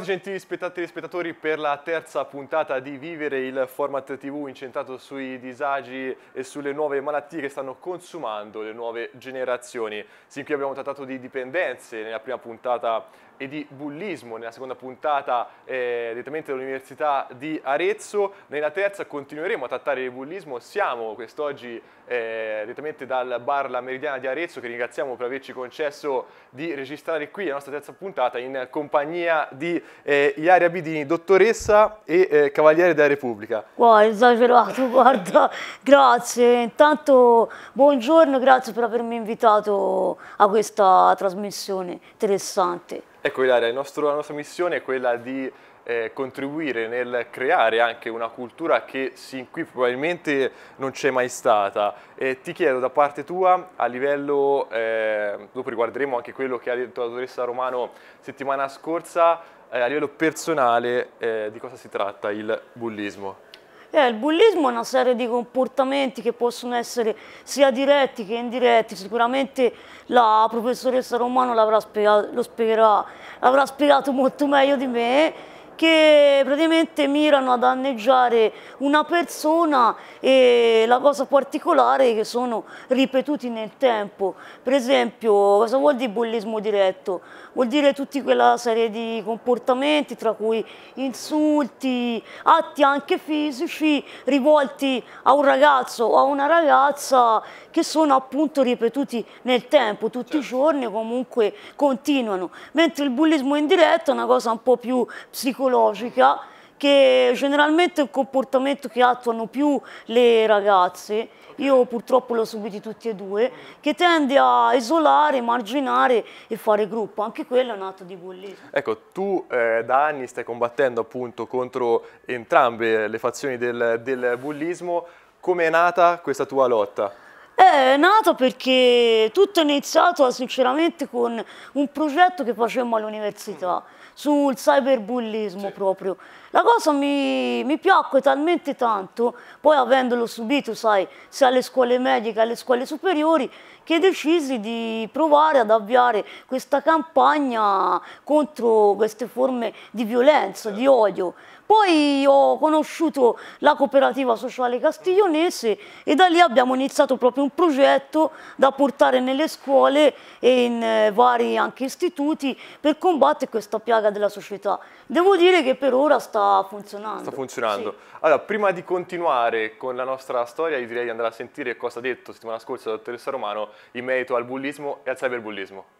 Bentornati gentili spettatori e spettatori per la terza puntata di Vivere, il format tv incentrato sui disagi e sulle nuove malattie che stanno consumando le nuove generazioni. Sin qui abbiamo trattato di dipendenze, nella prima puntata e di bullismo nella seconda puntata eh, direttamente dall'Università di Arezzo. Nella terza continueremo a trattare il bullismo. Siamo quest'oggi eh, direttamente dal bar La Meridiana di Arezzo che ringraziamo per averci concesso di registrare qui la nostra terza puntata in compagnia di eh, Ilaria Bidini, dottoressa e eh, cavaliere della Repubblica. Wow, esagerato, guarda, grazie. Intanto buongiorno, grazie per avermi invitato a questa trasmissione interessante. Ecco Ilaria, nostro, la nostra missione è quella di eh, contribuire nel creare anche una cultura che sin qui probabilmente non c'è mai stata. E ti chiedo da parte tua, a livello, eh, dopo riguarderemo anche quello che ha detto la dottoressa Romano settimana scorsa, eh, a livello personale eh, di cosa si tratta il bullismo. Eh, il bullismo è una serie di comportamenti che possono essere sia diretti che indiretti, sicuramente la professoressa Romano lo spiegherà, l'avrà spiegato molto meglio di me, che praticamente mirano a danneggiare una persona e la cosa particolare è che sono ripetuti nel tempo. Per esempio, cosa vuol dire bullismo diretto? Vuol dire tutta quella serie di comportamenti tra cui insulti, atti anche fisici rivolti a un ragazzo o a una ragazza che sono appunto ripetuti nel tempo, tutti certo. i giorni comunque continuano. Mentre il bullismo indiretto è una cosa un po' più psicologica psicologica che generalmente è un comportamento che attuano più le ragazze, io purtroppo l'ho subito tutti e due, che tende a isolare, marginare e fare gruppo, anche quello è un atto di bullismo. Ecco, tu eh, da anni stai combattendo appunto contro entrambe le fazioni del, del bullismo, come è nata questa tua lotta? Eh, è nata perché tutto è iniziato sinceramente con un progetto che facemmo all'università. Mm sul cyberbullismo sì. proprio. La cosa mi, mi, piacque talmente tanto, poi avendolo subito, sai, sia alle scuole medie che alle scuole superiori, che decisi di provare ad avviare questa campagna contro queste forme di violenza, sì. di certo. odio. Poi ho conosciuto la cooperativa sociale castiglionese e da lì abbiamo iniziato proprio un progetto da portare nelle scuole e in eh, vari anche istituti per combattere questa piaga della società. Devo dire che per ora sta funzionando. Sta funzionando. Sì. Allora, prima di continuare con la nostra storia, io direi di andare a sentire cosa ha detto settimana scorsa la dottoressa Romano in merito al bullismo e al cyberbullismo.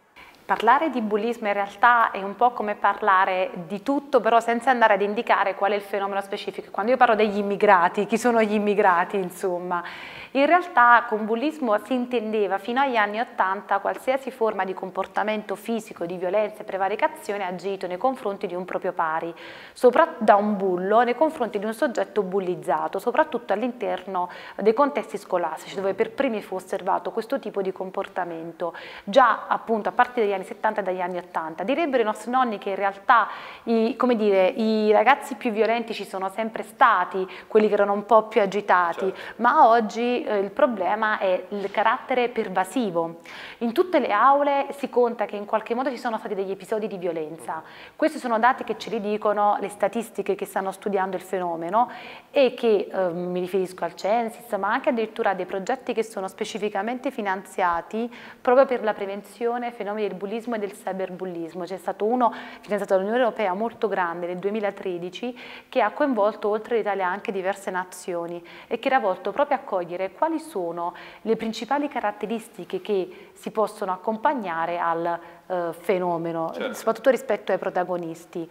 Parlare di bullismo in realtà è un po' come parlare di tutto, però senza andare ad indicare qual è il fenomeno specifico. Quando io parlo degli immigrati, chi sono gli immigrati, insomma? In realtà con bullismo si intendeva fino agli anni 80 qualsiasi forma di comportamento fisico, di violenza e prevaricazione agito nei confronti di un proprio pari, da un bullo nei confronti di un soggetto bullizzato, soprattutto all'interno dei contesti scolastici dove per primi fu osservato questo tipo di comportamento, già appunto a partire dagli anni 70 e dagli anni 80. Direbbero i nostri nonni che in realtà i, dire, i ragazzi più violenti ci sono sempre stati, quelli che erano un po' più agitati, certo. ma oggi eh, il problema è il carattere pervasivo. In tutte le aule si conta che in qualche modo ci sono stati degli episodi di violenza. Questi sono dati che ce li dicono le statistiche che stanno studiando il fenomeno e che eh, mi riferisco al Censis, ma anche addirittura a dei progetti che sono specificamente finanziati proprio per la prevenzione fenomeni del bullismo e del cyberbullismo. C'è stato uno finanziato dall'Unione Europea molto grande nel 2013 che ha coinvolto oltre l'Italia anche diverse nazioni e che era volto proprio a cogliere quali sono le principali caratteristiche che si possono accompagnare al eh, fenomeno, certo. soprattutto rispetto ai protagonisti.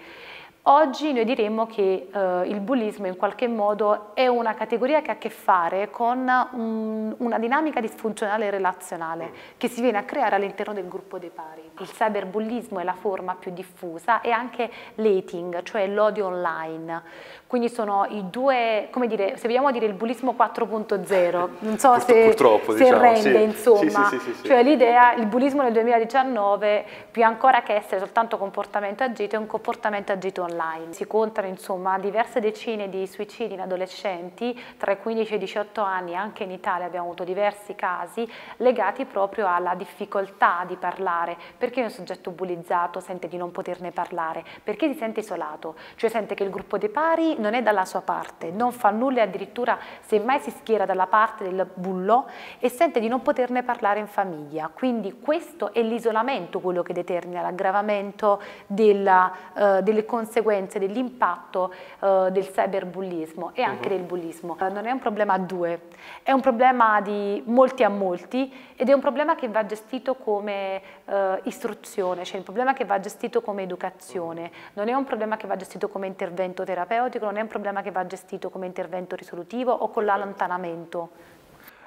Oggi noi diremmo che eh, il bullismo in qualche modo è una categoria che ha a che fare con un, una dinamica disfunzionale relazionale che si viene a creare all'interno del gruppo dei pari. Il cyberbullismo è la forma più diffusa e anche l'ating, cioè l'odio online. Quindi sono i due, come dire, se vogliamo dire il bullismo 4.0, non so se, se diciamo, rende sì. insomma, sì, sì, cioè l'idea, il bullismo nel 2019 più ancora che essere soltanto comportamento agito è un comportamento agito online online. Si contano insomma diverse decine di suicidi in adolescenti tra i 15 e i 18 anni, anche in Italia abbiamo avuto diversi casi legati proprio alla difficoltà di parlare, perché un soggetto bullizzato sente di non poterne parlare, perché si sente isolato, cioè sente che il gruppo dei pari non è dalla sua parte, non fa nulla e addirittura semmai si schiera dalla parte del bullo e sente di non poterne parlare in famiglia. Quindi questo è l'isolamento quello che determina l'aggravamento eh, delle conseguenze conseguenze dell'impatto eh, del cyberbullismo e anche uh mhm. -huh. del bullismo. Eh, non è un problema a due, è un problema di molti a molti ed è un problema che va gestito come eh, istruzione, cioè un problema che va gestito come educazione, mhm. non è un problema che va gestito come intervento terapeutico, non è un problema che va gestito come intervento risolutivo o con l'allontanamento.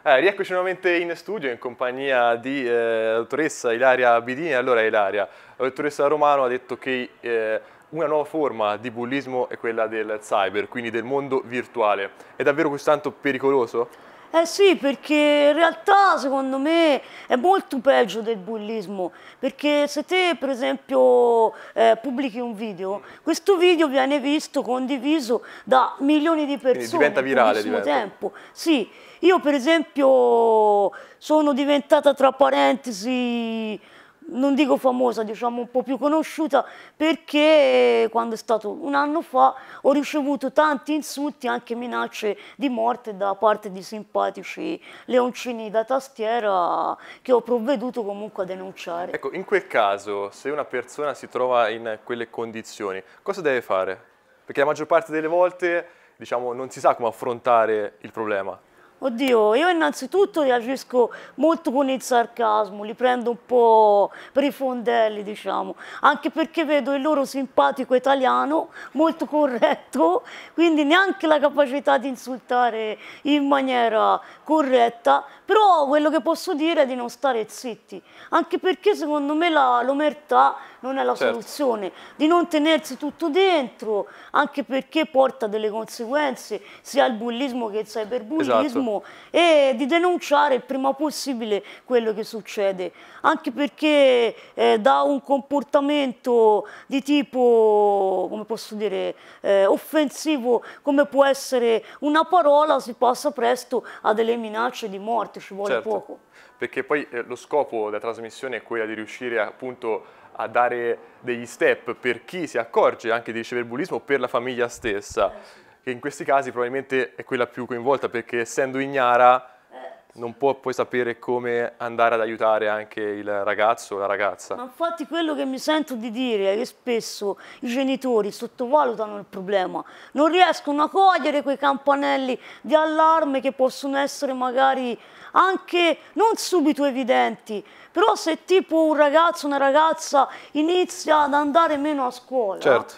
Eh, rieccoci nuovamente in studio in compagnia di eh, dottoressa Ilaria Bidini. Allora Ilaria, la dottoressa Romano ha detto che eh, una nuova forma di bullismo è quella del cyber, quindi del mondo virtuale. È davvero così tanto pericoloso? Eh sì, perché in realtà secondo me è molto peggio del bullismo, perché se te per esempio eh, pubblichi un video, mm. questo video viene visto, condiviso da milioni di persone. Quindi diventa virale, diventa. Tempo. Sì, io per esempio sono diventata tra parentesi non dico famosa, diciamo un po' più conosciuta, perché eh, quando è stato un anno fa ho ricevuto tanti insulti, anche minacce di morte da parte di simpatici leoncini da tastiera che ho provveduto comunque a denunciare. Ecco, in quel caso, se una persona si trova in quelle condizioni, cosa deve fare? Perché la maggior parte delle volte, diciamo, non si sa come affrontare il problema. Oddio, io innanzitutto reagisco molto con il sarcasmo, li prendo un po' per i fondelli, diciamo, anche perché vedo il loro simpatico italiano molto corretto, quindi neanche la capacità di insultare in maniera corretta, però quello che posso dire è di non stare zitti, anche perché secondo me l'omertà non è la certo. soluzione, di non tenersi tutto dentro, anche perché porta delle conseguenze sia il bullismo che il cyberbullismo esatto. e di denunciare il prima possibile quello che succede, anche perché eh, da un comportamento di tipo, come posso dire, eh, offensivo, come può essere una parola, si passa presto a delle minacce di morte, ci vuole certo. poco. Perché poi eh, lo scopo della trasmissione è quella di riuscire appunto a dare degli step per chi si accorge anche di ricevere bullismo per la famiglia stessa, eh, che in questi casi probabilmente è quella più coinvolta perché essendo ignara eh, non può poi sapere come andare ad aiutare anche il ragazzo o la ragazza. Ma infatti quello che mi sento di dire è che spesso i genitori sottovalutano il problema, non riescono a cogliere quei campanelli di allarme che possono essere magari anche non subito evidenti, però se tipo un ragazzo o una ragazza inizia ad andare meno a scuola, certo.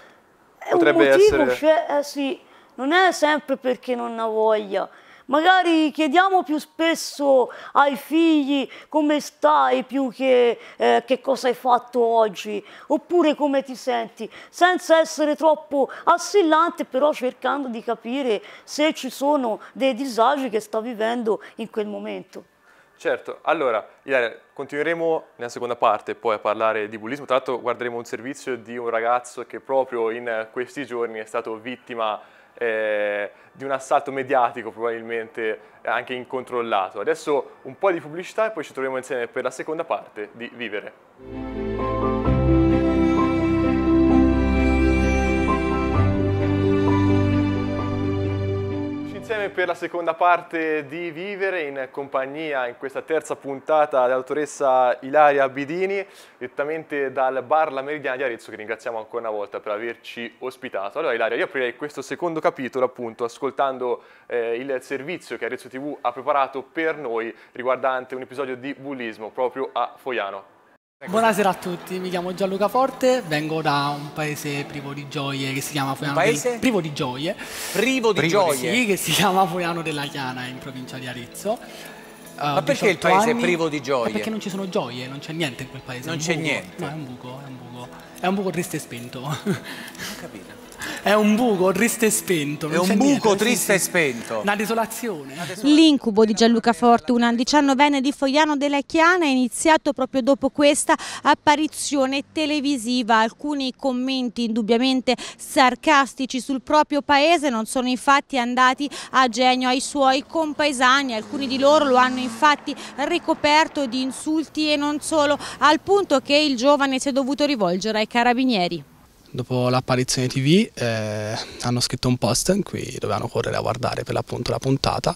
Potrebbe un motivo essere... cioè, eh, sì, non è sempre perché non ha voglia, Magari chiediamo più spesso ai figli come stai più che eh, che cosa hai fatto oggi, oppure come ti senti, senza essere troppo assillante, però cercando di capire se ci sono dei disagi che sta vivendo in quel momento. Certo, allora Ilaria, continueremo nella seconda parte poi a parlare di bullismo, tra l'altro guarderemo un servizio di un ragazzo che proprio in questi giorni è stato vittima eh, di un assalto mediatico probabilmente eh, anche incontrollato. Adesso un po' di pubblicità e poi ci troviamo insieme per la seconda parte di Vivere. per la seconda parte di Vivere in compagnia in questa terza puntata dell'autoressa Ilaria Bidini direttamente dal bar La Meridiana di Arezzo che ringraziamo ancora una volta per averci ospitato. Allora Ilaria io aprirei questo secondo capitolo appunto ascoltando eh, il servizio che Arezzo TV ha preparato per noi riguardante un episodio di bullismo proprio a Foiano. Buonasera a tutti, mi chiamo Gianluca Forte, vengo da un paese privo di gioie che si chiama Foiano Del... privo di gioie. Privo di privo gioie? Sì, che si chiama Foiano della Chiana in provincia di Arezzo. Uh, Ma eh, perché il paese anni, è privo di gioie? Perché non ci sono gioie, non c'è niente in quel paese. Non c'è niente. No, è un buco, è un buco. È un buco triste e spento. Non capito. È un buco triste e spento. È un buco niente, triste sì, e spento. Una desolazione. desolazione. L'incubo di Gianluca Fortuna, il diciannovenne di Fogliano della Chiana, è iniziato proprio dopo questa apparizione televisiva. Alcuni commenti indubbiamente sarcastici sul proprio paese non sono infatti andati a genio ai suoi compaesani. Alcuni di loro lo hanno infatti ricoperto di insulti e non solo, al punto che il giovane si è dovuto rivolgere ai carabinieri dopo l'apparizione TV eh, hanno scritto un post in cui dovevano correre a guardare per l'appunto la puntata.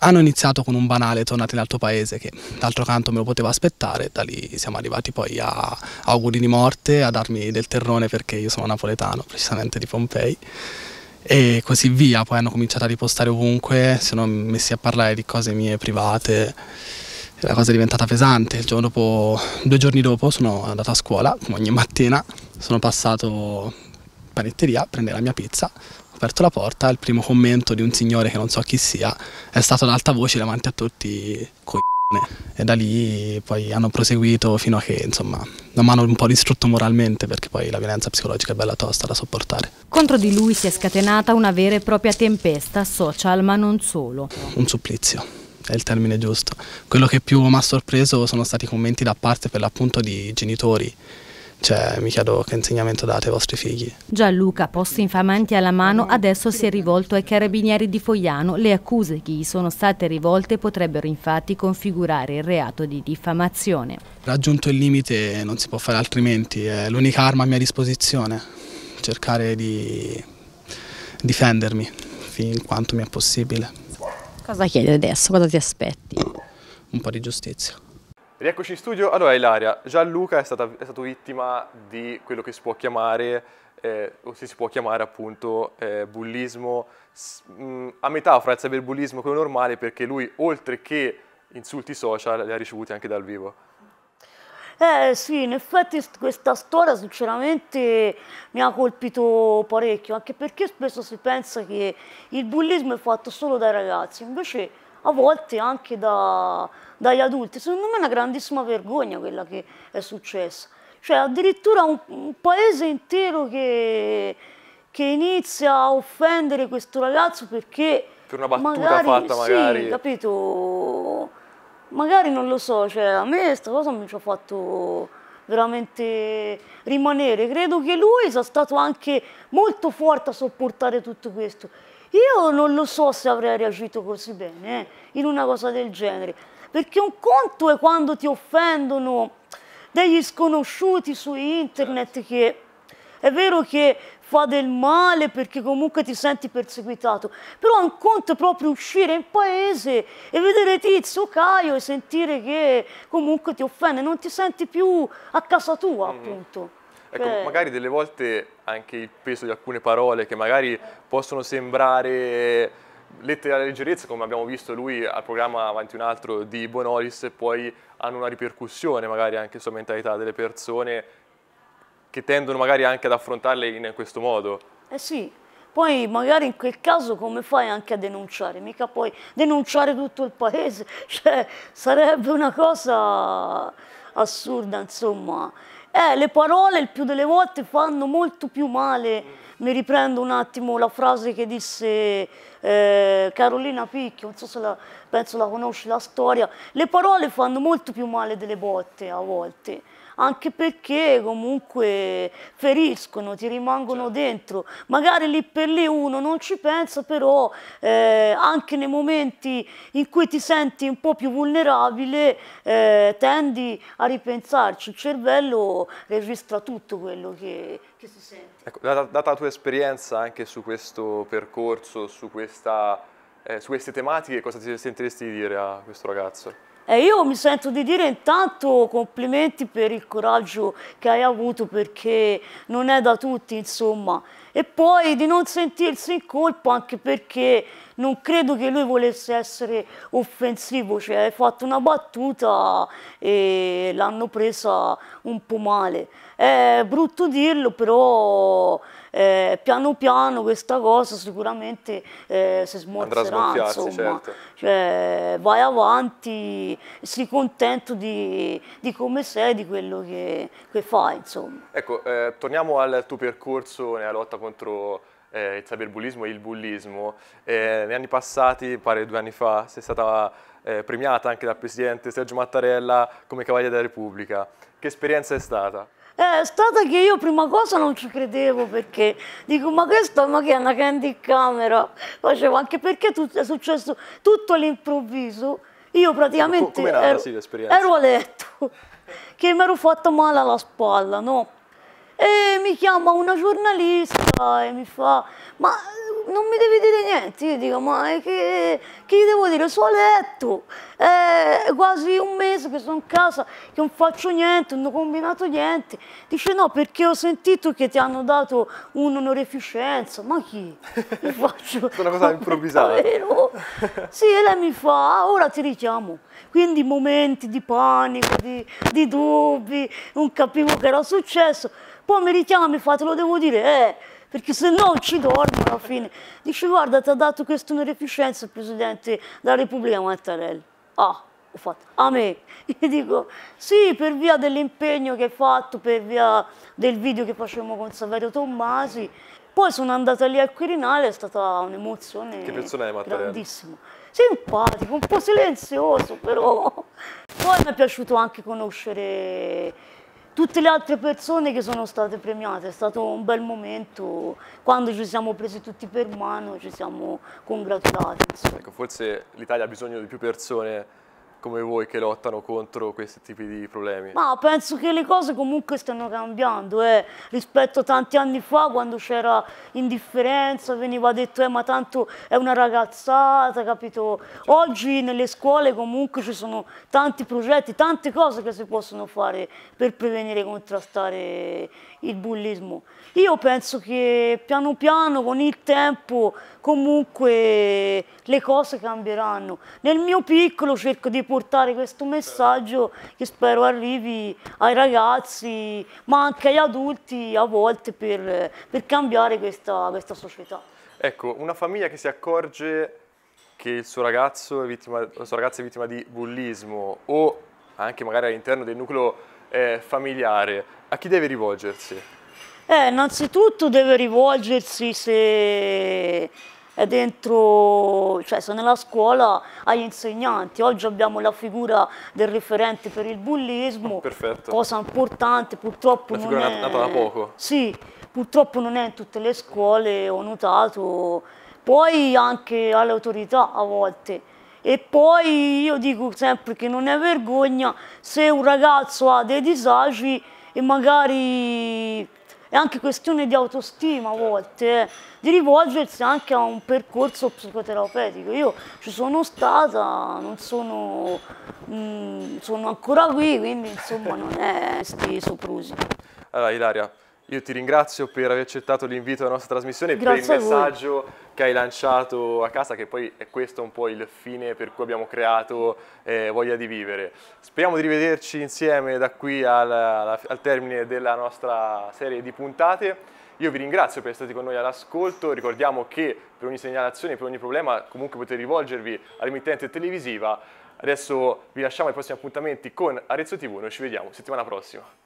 Hanno iniziato con un banale tornate in alto paese che d'altro canto me lo poteva aspettare, da lì siamo arrivati poi a auguri di morte, a darmi del terrone perché io sono napoletano, precisamente di Pompei. E così via, poi hanno cominciato a ripostare ovunque, si sono messi a parlare di cose mie private la cosa è diventata pesante. Il giorno Dopo, due giorni dopo sono andato a scuola, come ogni mattina, sono passato in panetteria a prendere la mia pizza, ho aperto la porta, il primo commento di un signore che non so chi sia è stato ad alta voce davanti a tutti coglione. E da lì poi hanno proseguito fino a che, insomma, mi hanno un po' distrutto moralmente perché poi la violenza psicologica è bella tosta da sopportare. Contro di lui si è scatenata una vera e propria tempesta social, ma non solo. Un supplizio è il termine giusto. Quello che più mi ha sorpreso sono stati i commenti da parte per l'appunto di genitori cioè, mi chiedo che insegnamento date ai vostri figli. Gianluca, posto infamanti alla mano, adesso si è rivolto ai carabinieri di Fogliano. Le accuse che gli sono state rivolte potrebbero infatti configurare il reato di diffamazione. Raggiunto il limite non si può fare altrimenti, è l'unica arma a mia disposizione, cercare di difendermi fin quanto mi è possibile. Cosa chiedi adesso? Cosa ti aspetti? Un po' di giustizia. Rieccoci in studio. Allora Ilaria, Gianluca è, stata, è stato vittima di quello che si può chiamare, eh, o si può chiamare appunto eh, bullismo, mh, mm, a metà fra il cyberbullismo e quello normale perché lui oltre che insulti social li ha ricevuti anche dal vivo. Eh sì, in effetti questa storia sinceramente mi ha colpito parecchio, anche perché spesso si pensa che il bullismo è fatto solo dai ragazzi, invece a volte anche da, dagli adulti. Secondo me è una grandissima vergogna quella che è successa. Cioè addirittura un, un paese intero che, che inizia a offendere questo ragazzo perché... Per una battuta magari, fatta magari. Sì, capito magari non lo so, cioè, a me questa cosa mi ci ha fatto veramente rimanere. Credo che lui sia stato anche molto forte a sopportare tutto questo. Io non lo so se avrei reagito così bene eh, in una cosa del genere, perché un conto è quando ti offendono degli sconosciuti su internet che è vero che fa del male perché comunque ti senti perseguitato, però un conto proprio uscire in paese e vedere Tizio, Caio e sentire che comunque ti offende, non ti senti più a casa tua mm appunto. Ecco, che... Cioè magari delle volte anche il peso di alcune parole che magari possono sembrare lettere alla leggerezza, come abbiamo visto lui al programma Avanti un altro di Bonolis, poi hanno una ripercussione magari anche sulla mentalità delle persone che tendono magari anche ad affrontarle in questo modo. Eh sì, poi magari in quel caso come fai anche a denunciare? Mica puoi denunciare tutto il paese, cioè sarebbe una cosa assurda insomma. Eh, le parole il più delle volte fanno molto più male, mi riprendo un attimo la frase che disse eh, Carolina Picchio, non so se la, penso la conosci la storia, le parole fanno molto più male delle botte a volte anche perché comunque feriscono, ti rimangono certo. dentro. Magari lì per lì uno non ci pensa, però eh, anche nei momenti in cui ti senti un po' più vulnerabile eh, tendi a ripensarci, il cervello registra tutto quello che, che si sente. Ecco, data, la tua esperienza anche su questo percorso, su questa eh, su queste tematiche cosa ti sentiresti di dire a questo ragazzo? E io mi sento di dire intanto complimenti per il coraggio che hai avuto perché non è da tutti insomma e poi di non sentirsi in colpa anche perché non credo che lui volesse essere offensivo, cioè hai fatto una battuta e l'hanno presa un po' male. È brutto dirlo però eh, piano piano questa cosa sicuramente eh, si smorzerà, insomma. Certo. Cioè, vai avanti, sii contento di, di, come sei, di quello che, che fai, insomma. Ecco, eh, torniamo al tuo percorso nella lotta contro eh, il cyberbullismo e il bullismo. Eh, negli anni passati, pare due anni fa, sei stata eh, premiata anche dal presidente Sergio Mattarella come Cavaliere della Repubblica. Che esperienza è stata? Eh, è stata che io prima cosa non ci credevo perché dico ma questa ma che è una candy camera? Facevo anche perché tutto, è successo tutto all'improvviso. Io praticamente Come ero, sì, ero a letto che mi ero fatta male alla spalla, no? E mi chiama una giornalista e mi fa ma non mi devi dire niente. Io dico, ma che, che gli devo dire? Sono a letto, è quasi un mese che sono a casa, che non faccio niente, non ho combinato niente. Dice no, perché ho sentito che ti hanno dato un'onorificenza, Ma chi? faccio... una cosa improvvisata. Vero? Sì, e lei mi fa, ah, ora ti richiamo. Quindi momenti di panico, di, di dubbi, non capivo che era successo. Poi mi richiama e mi fa, te lo devo dire, eh perché se no ci dormo alla fine. Dice guarda ti ha dato questa onorificenza il Presidente della Repubblica Mattarelli. Ah, ho fatto, a me. Gli dico sì per via dell'impegno che hai fatto, per via del video che facevamo con Saverio Tommasi. Poi sono andata lì al Quirinale, è stata un'emozione che grandissima. Simpatico, un po' silenzioso però. Poi mi è piaciuto anche conoscere tutte le altre persone che sono state premiate. È stato un bel momento, quando ci siamo presi tutti per mano ci siamo congratulati. Ecco, forse l'Italia ha bisogno di più persone come voi che lottano contro questi tipi di problemi? Ma penso che le cose comunque stanno cambiando eh. rispetto a tanti anni fa quando c'era indifferenza, veniva detto eh, ma tanto è una ragazzata, capito? Oggi nelle scuole comunque ci sono tanti progetti, tante cose che si possono fare per prevenire e contrastare il bullismo. Io penso che piano piano, con il tempo, comunque le cose cambieranno. Nel mio piccolo cerco di portare questo messaggio che spero arrivi ai ragazzi, ma anche agli adulti a volte per, per cambiare questa, questa società. Ecco, una famiglia che si accorge che il suo ragazzo è vittima, la sua ragazza è vittima di bullismo o anche magari all'interno del nucleo eh, familiare, a chi deve rivolgersi? Eh, innanzitutto deve rivolgersi se è dentro, cioè se nella scuola agli insegnanti. Oggi abbiamo la figura del referente per il bullismo, Perfetto. cosa importante, purtroppo la non è... nata da poco. Sì, purtroppo non è in tutte le scuole, ho notato, poi anche alle autorità a volte e poi io dico sempre che non è vergogna se un ragazzo ha dei disagi e magari è anche questione di autostima a volte, eh, di rivolgersi anche a un percorso psicoterapeutico. Io ci sono stata, non sono, mh, mm, sono ancora qui, quindi insomma non è questi soprusi. Allora Ilaria, io ti ringrazio per aver accettato l'invito alla nostra trasmissione e per il messaggio che hai lanciato a casa, che poi è questo un po' il fine per cui abbiamo creato eh, Voglia di Vivere. Speriamo di rivederci insieme da qui al, al termine della nostra serie di puntate. Io vi ringrazio per essere stati con noi all'ascolto, ricordiamo che per ogni segnalazione, per ogni problema comunque potete rivolgervi all'emittente televisiva. Adesso vi lasciamo ai prossimi appuntamenti con Arezzo TV, noi ci vediamo settimana prossima.